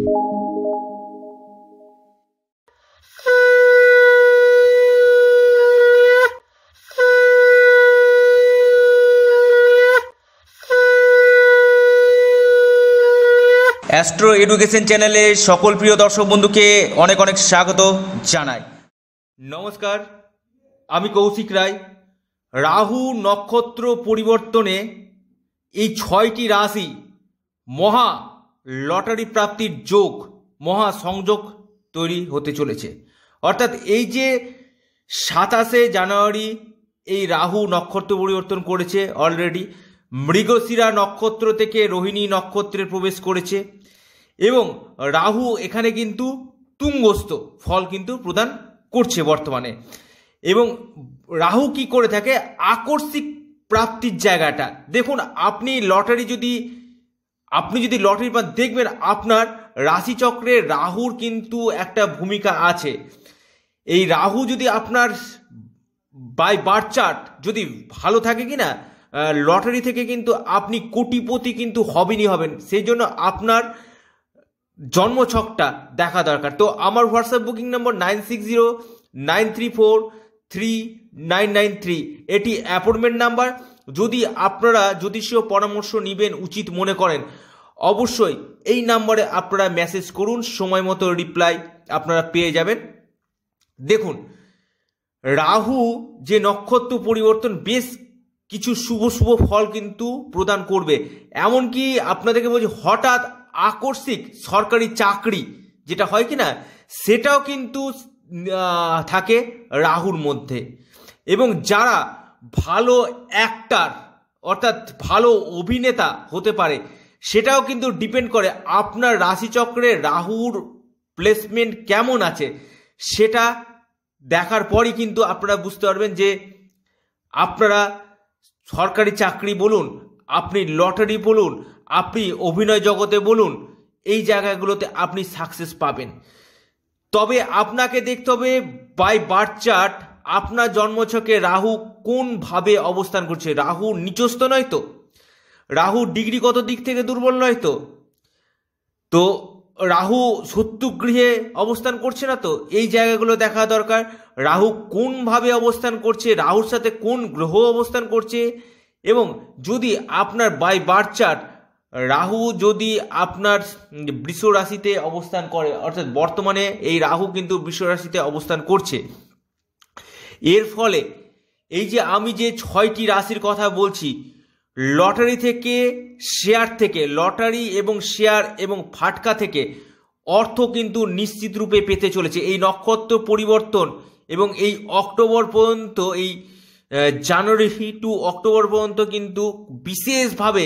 astro education চ্যানেলে সকল প্রিয় দর্শক বন্ধুকে অনেক অনেক স্বাগত জানাই নমস্কার আমি কৌশিক রায় রাহু নক্ষত্র পরিবর্তনে এই ছয়টি রাশি মহা লটারি প্রাপ্তির যোগ মহা সংযোগ তৈরি হতে চলেছে অর্থাৎ এই যে সাতাশে জানুয়ারি এই রাহু নক্ষত্র পরিবর্তন করেছে অলরেডি মৃগশিরা নক্ষত্র থেকে রোহিণী নক্ষত্রে প্রবেশ করেছে এবং রাহু এখানে কিন্তু তুঙ্গস্থ ফল কিন্তু প্রদান করছে বর্তমানে এবং রাহু কি করে থাকে আকস্মিক প্রাপ্তির জায়গাটা দেখুন আপনি লটারি যদি আপনি যদি লটারির পর দেখবেন আপনার রাশিচক্রে রাহুর কিন্তু একটা ভূমিকা আছে এই রাহু যদি আপনার বাই বার্থ চার্ট যদি ভালো থাকে কি না লটারি থেকে কিন্তু আপনি কোটিপতি কিন্তু হবেনই হবেন সেই জন্য আপনার জন্মছকটা দেখা দরকার তো আমার WhatsApp booking number nine six zero nine three four three nine nine three এটি অ্যাপয়েন্টমেন্ট নাম্বার যদি আপনারা জ্যোতিষীয় পরামর্শ নেবেন উচিত মনে করেন অবশ্যই এই নাম্বারে আপনারা মেসেজ করুন সময় মতো রিপ্লাই আপনারা পেয়ে যাবেন দেখুন রাহু যে নক্ষত্র পরিবর্তন বেশ কিছু শুভ শুভ ফল কিন্তু প্রদান করবে এমনকি আপনাদেরকে বলছি হঠাৎ আকস্মিক সরকারি চাকরি যেটা হয় কি না সেটাও কিন্তু থাকে রাহুর মধ্যে এবং যারা ভালো অ্যাক্টার অর্থাৎ ভালো অভিনেতা হতে পারে সেটাও কিন্তু ডিপেন্ড করে আপনার রাশিচক্রে রাহুর প্লেসমেন্ট কেমন আছে সেটা দেখার পরই কিন্তু আপনারা বুঝতে পারবেন যে আপনারা সরকারি চাকরি বলুন আপনি লটারি বলুন আপনি অভিনয় জগতে বলুন এই জায়গাগুলোতে আপনি সাকসেস পাবেন তবে আপনাকে দেখতে হবে বাই বার্থ চার্ট আপনার জন্মছকে রাহু কোনভাবে অবস্থান করছে রাহু নিচস্ত নয় তো রাহুর ডিগ্রিগত দিক থেকে দুর্বল নয় তো তো রাহু শত্রুগৃহে অবস্থান করছে না তো এই জায়গাগুলো দেখা দরকার রাহু কোনভাবে অবস্থান করছে রাহুর সাথে কোন গ্রহ অবস্থান করছে এবং যদি আপনার বাই বার চার্ট রাহু যদি আপনার বৃষ রাশিতে অবস্থান করে অর্থাৎ বর্তমানে এই রাহু কিন্তু বৃষ রাশিতে অবস্থান করছে এর ফলে এই যে আমি যে ছয়টি রাশির কথা বলছি লটারি থেকে শেয়ার থেকে লটারি এবং শেয়ার এবং ফাটকা থেকে অর্থ কিন্তু নিশ্চিত রূপে পেতে চলেছে এই নক্ষত্র পরিবর্তন এবং এই অক্টোবর পর্যন্ত এই জানুয়ারি টু অক্টোবর পর্যন্ত কিন্তু বিশেষভাবে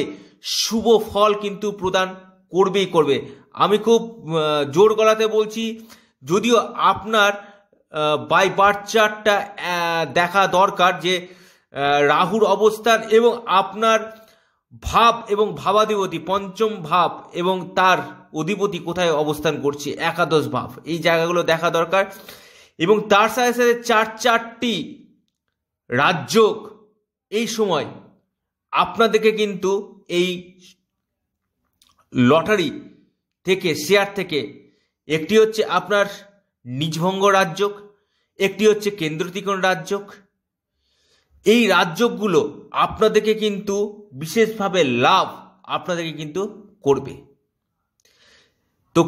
শুভ ফল কিন্তু প্রদান করবেই করবে আমি খুব জোর গলাতে বলছি যদিও আপনার বাই বার্থ চার্টটা দেখা দরকার যে রাহুর অবস্থান এবং আপনার ভাব এবং ভাবাধিপতি পঞ্চম ভাব এবং তার অধিপতি কোথায় অবস্থান করছে একাদশ ভাব এই জায়গাগুলো দেখা দরকার এবং তার সাথে সাথে চার চারটি রাজ্য এই সময় আপনাদেরকে কিন্তু এই লটারি থেকে শেয়ার থেকে একটি হচ্ছে আপনার নিজভঙ্গ রাজ্য একটি হচ্ছে কেন্দ্রতিকোণ রাজ্য এই রাজ্যগুলো আপনাদেরকে কিন্তু বিশেষভাবে লাভ আপনাদেরকে কিন্তু করবে তো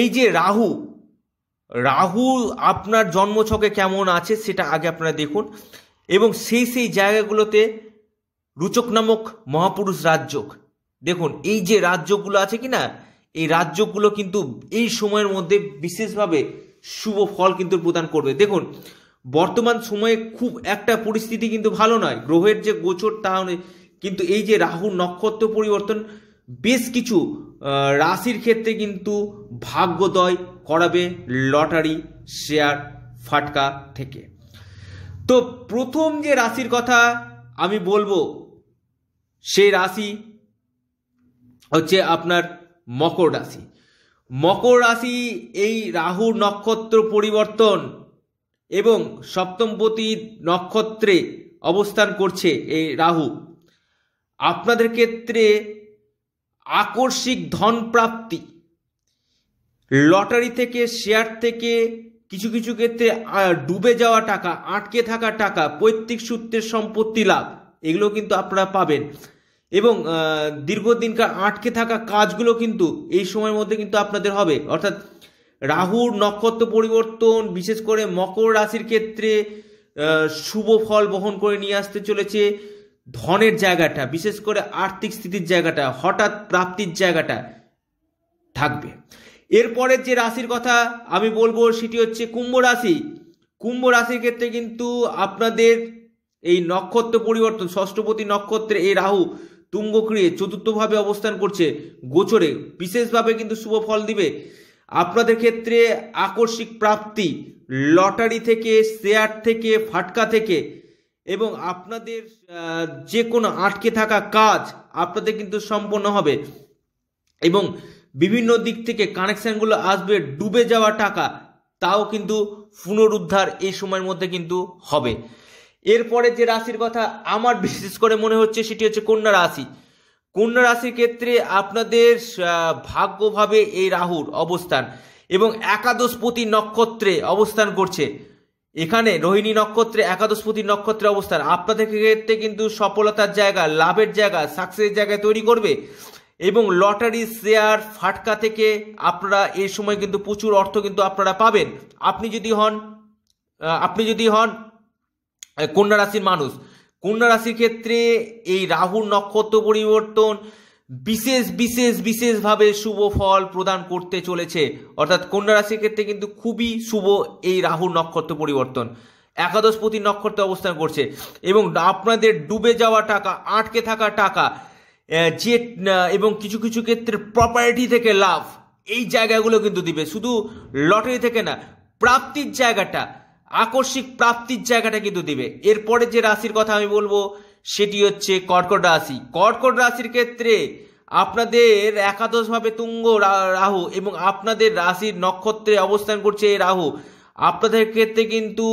এই যে রাহু রাহু আপনার জন্মছকে কেমন আছে সেটা আগে আপনারা দেখুন এবং সেই সেই জায়গাগুলোতে রুচক নামক মহাপুরুষ রাজ্য দেখুন এই যে রাজ্যগুলো আছে কি না এই রাজ্যগুলো কিন্তু এই সময়ের মধ্যে বিশেষভাবে শুভ ফল কিন্তু প্রদান করবে দেখুন বর্তমান সময়ে খুব একটা পরিস্থিতি কিন্তু ভালো নয় গ্রহের যে গোচর তা কিন্তু এই যে রাহু নক্ষত্র পরিবর্তন বেশ কিছু রাশির ক্ষেত্রে কিন্তু ভাগ্যদয় করাবে লটারি শেয়ার ফাটকা থেকে তো প্রথম যে রাশির কথা আমি বলবো সেই রাশি হচ্ছে আপনার মকর রাশি মকর রাশি এই রাহু নক্ষত্র পরিবর্তন এবং সপ্তমপতি নক্ষত্রে অবস্থান করছে এই রাহু আপনাদের ক্ষেত্রে আকস্মিক ধন প্রাপ্তি লটারি থেকে শেয়ার থেকে কিছু কিছু ক্ষেত্রে ডুবে যাওয়া টাকা আটকে থাকা টাকা পৈতৃক সূত্রের সম্পত্তি লাভ এগুলো কিন্তু আপনারা পাবেন এবং দীর্ঘদিনকার আটকে থাকা কাজগুলো কিন্তু এই সময়ের মধ্যে কিন্তু আপনাদের হবে অর্থাৎ রাহুর নক্ষত্র পরিবর্তন বিশেষ করে মকর রাশির ক্ষেত্রে শুভ ফল বহন করে নিয়ে আসতে চলেছে ধনের জায়গাটা বিশেষ করে আর্থিক স্থিতির জায়গাটা হঠাৎ প্রাপ্তির জায়গাটা থাকবে এরপরে যে রাশির কথা আমি বলবো সেটি হচ্ছে কুম্ভ রাশি কুম্ভ রাশির ক্ষেত্রে কিন্তু আপনাদের এই নক্ষত্র পরিবর্তন ষষ্ঠপতি নক্ষত্রে এই রাহু তুঙ্গক্রিয়ে চতুর্থভাবে অবস্থান করছে গোচরে বিশেষভাবে কিন্তু শুভ ফল দিবে আপনাদের ক্ষেত্রে আকস্মিক প্রাপ্তি লটারি থেকে শেয়ার থেকে ফাটকা থেকে এবং আপনাদের যে কোনো আটকে থাকা কাজ আপনাদের কিন্তু সম্পন্ন হবে এবং বিভিন্ন দিক থেকে কানেকশানগুলো আসবে ডুবে যাওয়া টাকা তাও কিন্তু পুনরুদ্ধার এই সময়ের মধ্যে কিন্তু হবে এরপরে যে রাশির কথা আমার বিশেষ করে মনে হচ্ছে সেটি হচ্ছে কন্যা রাশি কন্যা রাশির ক্ষেত্রে আপনাদের ভাগ্যভাবে এই রাহুর অবস্থান এবং একাদশপতি নক্ষত্রে অবস্থান করছে এখানে রোহিণী নক্ষত্রে একাদশপতি নক্ষত্রে অবস্থান আপনাদের ক্ষেত্রে কিন্তু সফলতার জায়গা লাভের জায়গা সাকসেসের জায়গায় তৈরি করবে এবং লটারি শেয়ার ফাটকা থেকে আপনারা এই সময় কিন্তু প্রচুর অর্থ কিন্তু আপনারা পাবেন আপনি যদি হন আপনি যদি হন কন্যা রাশির মানুষ কন্যা রাশির ক্ষেত্রে এই রাহুর নক্ষত্র পরিবর্তন বিশেষ বিশেষ বিশেষভাবে শুভ ফল প্রদান করতে চলেছে অর্থাৎ কন্যা রাশির ক্ষেত্রে কিন্তু খুবই শুভ এই রাহুর নক্ষত্র পরিবর্তন একাদশ প্রতি নক্ষত্রে অবস্থান করছে এবং আপনাদের ডুবে যাওয়া টাকা আটকে থাকা টাকা যে এবং কিছু কিছু ক্ষেত্রে প্রপার্টি থেকে লাভ এই জায়গাগুলো কিন্তু দিবে শুধু লটারি থেকে না প্রাপ্তির জায়গাটা আকস্মিক প্রাপ্তির জায়গাটা কিন্তু দেবে এরপরে যে রাশির কথা আমি বলবো সেটি হচ্ছে কর্কট রাশি কর্কট রাশির ক্ষেত্রে আপনাদের একাদশভাবে তুঙ্গ রাহু এবং আপনাদের রাশির নক্ষত্রে অবস্থান করছে এই রাহু আপনাদের ক্ষেত্রে কিন্তু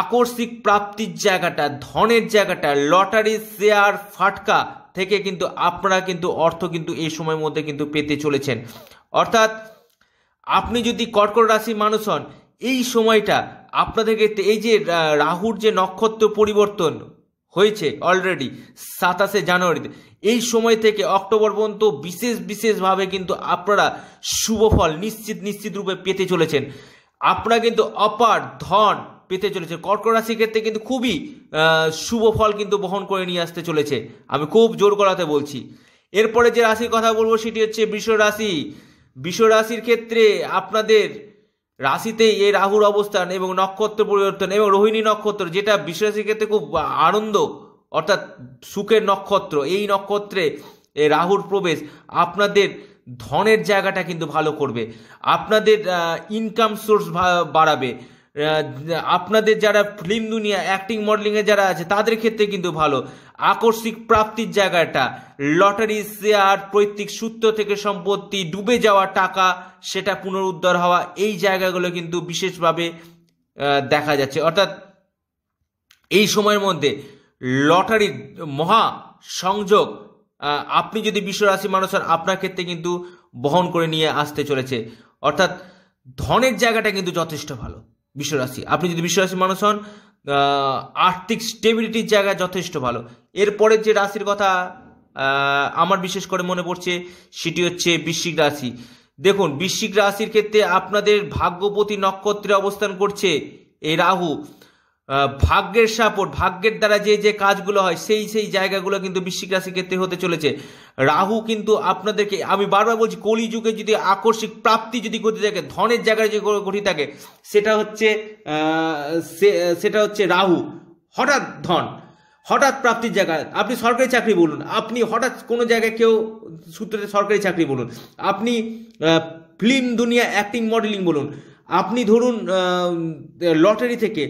আকস্মিক প্রাপ্তির জায়গাটা ধনের জায়গাটা লটারি শেয়ার ফাটকা থেকে কিন্তু আপনারা কিন্তু অর্থ কিন্তু এই সময়ের মধ্যে কিন্তু পেতে চলেছেন অর্থাৎ আপনি যদি কর্কট রাশির মানুষ হন এই সময়টা আপনাদেরকে এই যে রাহুর যে নক্ষত্র পরিবর্তন হয়েছে অলরেডি সাতাশে জানুয়ারিতে এই সময় থেকে অক্টোবর পর্যন্ত বিশেষ বিশেষভাবে কিন্তু আপনারা শুভ ফল নিশ্চিত নিশ্চিত রূপে পেতে চলেছেন আপনারা কিন্তু অপার ধন পেতে চলেছে কর্ক রাশির ক্ষেত্রে কিন্তু খুবই শুভ ফল কিন্তু বহন করে নিয়ে আসতে চলেছে আমি খুব জোর করাতে বলছি এরপরে যে রাশির কথা বলবো সেটি হচ্ছে বিশ্ব রাশি বিশ্ব রাশির ক্ষেত্রে আপনাদের রাশিতে এই রাহুর অবস্থান এবং নক্ষত্র পরিবর্তন এবং রোহিণী নক্ষত্র যেটা বিশ্বাসী ক্ষেত্রে খুব আনন্দ অর্থাৎ সুখের নক্ষত্র এই নক্ষত্রে রাহুর প্রবেশ আপনাদের ধনের জায়গাটা কিন্তু ভালো করবে আপনাদের ইনকাম সোর্স বাড়াবে আপনাদের যারা ফিল্ম দুনিয়া অ্যাক্টিং মডেলিংয়ে যারা আছে তাদের ক্ষেত্রে কিন্তু ভালো আকস্মিক প্রাপ্তির জায়গাটা লটারি শেয়ার পৈতৃক সূত্র থেকে সম্পত্তি ডুবে যাওয়া টাকা সেটা পুনরুদ্ধার হওয়া এই জায়গাগুলো কিন্তু বিশেষভাবে দেখা যাচ্ছে অর্থাৎ এই সময়ের মধ্যে লটারির মহা সংযোগ আপনি যদি বিশ্বরাশি মানুষ হন আপনার ক্ষেত্রে কিন্তু বহন করে নিয়ে আসতে চলেছে অর্থাৎ ধনের জায়গাটা কিন্তু যথেষ্ট ভালো বিশ্বরাশি আপনি যদি বিশ্বরাশি মানুষ হন আর্থিক স্টেবিলিটির জায়গা যথেষ্ট ভালো এরপরের যে রাশির কথা আমার বিশেষ করে মনে পড়ছে সেটি হচ্ছে বৃশ্চিক রাশি দেখুন বৃশ্চিক রাশির ক্ষেত্রে আপনাদের ভাগ্যপতি নক্ষত্রে অবস্থান করছে এই রাহু ভাগ্যের সাপোর্ট ভাগ্যের দ্বারা যে যে কাজগুলো হয় সেই সেই জায়গাগুলো কিন্তু বৃশ্চিক রাশির ক্ষেত্রে হতে চলেছে রাহু কিন্তু আপনাদেরকে আমি বারবার বলছি কলিযুগে যদি আকস্মিক প্রাপ্তি যদি ঘটে থাকে ধনের জায়গায় যে ঘটে থাকে সেটা হচ্ছে সেটা হচ্ছে রাহু হঠাৎ ধন হঠাৎ প্রাপ্তির জায়গা আপনি সরকারি চাকরি বলুন আপনি হঠাৎ কোনো জায়গায় কেউ সূত্রে সরকারি চাকরি বলুন আপনি ফিল্ম দুনিয়া অ্যাক্টিং মডেলিং বলুন আপনি ধরুন লটারি থেকে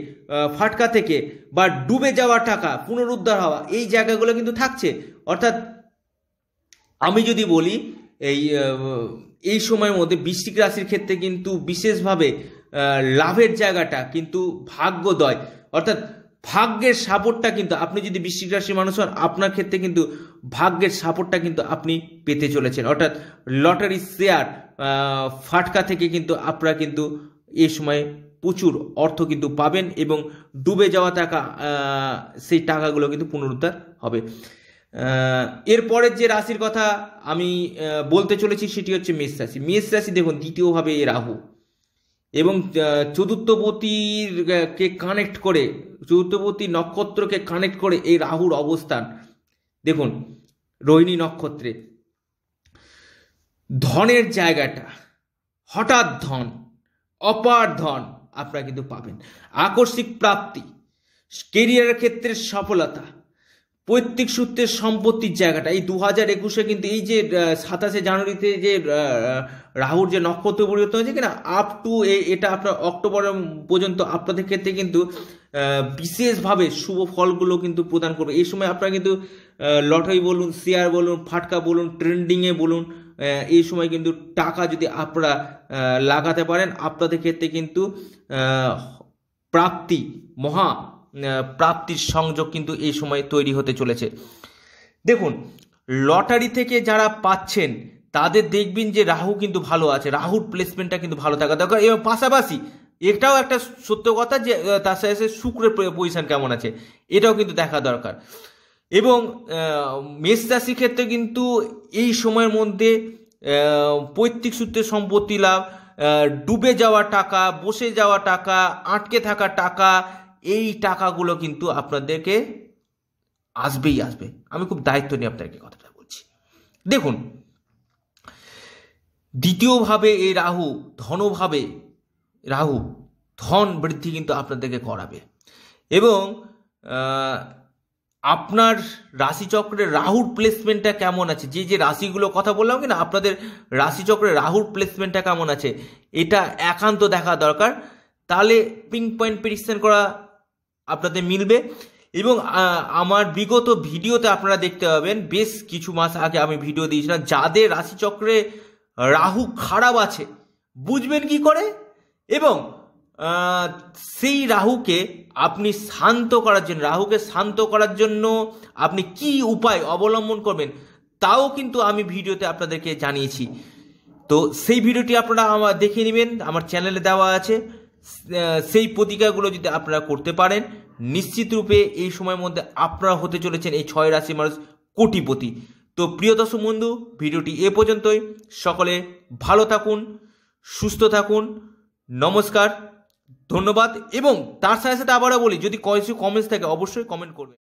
ফাটকা থেকে বা ডুবে যাওয়া টাকা পুনরুদ্ধার হওয়া এই জায়গাগুলো কিন্তু থাকছে অর্থাৎ আমি যদি বলি এই এই সময়ের মধ্যে বৃষ্টিক রাশির ক্ষেত্রে কিন্তু বিশেষভাবে লাভের জায়গাটা কিন্তু ভাগ্যদয় অর্থাৎ ভাগ্যের সাপোর্টটা কিন্তু আপনি যদি বৃশ্চিক রাশির মানুষ হন আপনার ক্ষেত্রে কিন্তু ভাগ্যের সাপোর্টটা কিন্তু আপনি পেতে চলেছেন অর্থাৎ লটারি শেয়ার ফাটকা থেকে কিন্তু আপনারা কিন্তু এ সময় প্রচুর অর্থ কিন্তু পাবেন এবং ডুবে যাওয়া টাকা সেই টাকাগুলো কিন্তু পুনরুদ্ধার হবে এরপরের যে রাশির কথা আমি বলতে চলেছি সেটি হচ্ছে মেষ রাশি মেষ রাশি দেখুন দ্বিতীয়ভাবে রাহু এবং চতুর্থপতির কে কানেক্ট করে চতুর্থপতি নক্ষত্রকে কানেক্ট করে এই রাহুর অবস্থান দেখুন রোহিণী নক্ষত্রে ধনের জায়গাটা হঠাৎ ধন অপার ধন আপনারা কিন্তু পাবেন আকস্মিক প্রাপ্তি কেরিয়ারের ক্ষেত্রে সফলতা পৈতৃক সূত্রের সম্পত্তির জায়গাটা এই দু হাজার একুশে কিন্তু এই যে সাতাশে জানুয়ারিতে যে রাহুর যে নক্ষত্র পরিবর্তন হয়েছে কিনা আপ টু এটা আপনার অক্টোবর পর্যন্ত আপনাদের ক্ষেত্রে কিন্তু বিশেষভাবে শুভ ফলগুলো কিন্তু প্রদান করবে এই সময় আপনারা কিন্তু লটারি বলুন শেয়ার বলুন ফাটকা বলুন ট্রেন্ডিংয়ে বলুন এই সময় কিন্তু টাকা যদি আপনারা লাগাতে পারেন আপনাদের ক্ষেত্রে কিন্তু প্রাপ্তি মহা প্রাপ্তির সংযোগ কিন্তু এই সময় তৈরি হতে চলেছে দেখুন লটারি থেকে যারা পাচ্ছেন তাদের দেখবেন যে রাহু কিন্তু ভালো আছে রাহুর প্লেসমেন্টটা কিন্তু ভালো থাকা দরকার এবং পাশাপাশি এটাও একটা সত্য কথা যে তার সাথে সাথে শুক্রের পজিশন কেমন আছে এটাও কিন্তু দেখা দরকার এবং মেষ রাশির ক্ষেত্রে কিন্তু এই সময়ের মধ্যে পৈতৃক সূত্রে সম্পত্তি লাভ ডুবে যাওয়া টাকা বসে যাওয়া টাকা আটকে থাকা টাকা এই টাকাগুলো কিন্তু আপনাদেরকে আসবেই আসবে আমি খুব দায়িত্ব নিয়ে আপনাদেরকে কথাটা বলছি দেখুন দ্বিতীয়ভাবে এই রাহু ধনভাবে রাহু ধন বৃদ্ধি কিন্তু আপনাদেরকে করাবে এবং আপনার রাশিচক্রের রাহুর প্লেসমেন্টটা কেমন আছে যে যে রাশিগুলো কথা বললাম কিনা আপনাদের রাশিচক্রের রাহুর প্লেসমেন্টটা কেমন আছে এটা একান্ত দেখা দরকার তাহলে পিঙ্ক পয়েন্ট প্রেডিকশন করা আপনাদের মিলবে এবং আমার বিগত ভিডিওতে আপনারা দেখতে পাবেন বেশ কিছু মাস আগে আমি ভিডিও দিয়েছিলাম যাদের রাশিচক্রে রাহু খারাপ আছে বুঝবেন কি করে এবং সেই রাহুকে আপনি শান্ত করার জন্য রাহুকে শান্ত করার জন্য আপনি কি উপায় অবলম্বন করবেন তাও কিন্তু আমি ভিডিওতে আপনাদেরকে জানিয়েছি তো সেই ভিডিওটি আপনারা আমার দেখে নেবেন আমার চ্যানেলে দেওয়া আছে সেই প্রতিকারগুলো যদি আপনারা করতে পারেন নিশ্চিত রূপে এই সময়ের মধ্যে আপনারা হতে চলেছেন এই ছয় রাশি মানুষ কোটিপতি তো প্রিয় দর্শক বন্ধু ভিডিওটি এ পর্যন্তই সকলে ভালো থাকুন সুস্থ থাকুন নমস্কার ধন্যবাদ এবং তার সাথে সাথে আবারও বলি যদি কিছু কমেন্টস থাকে অবশ্যই কমেন্ট করবেন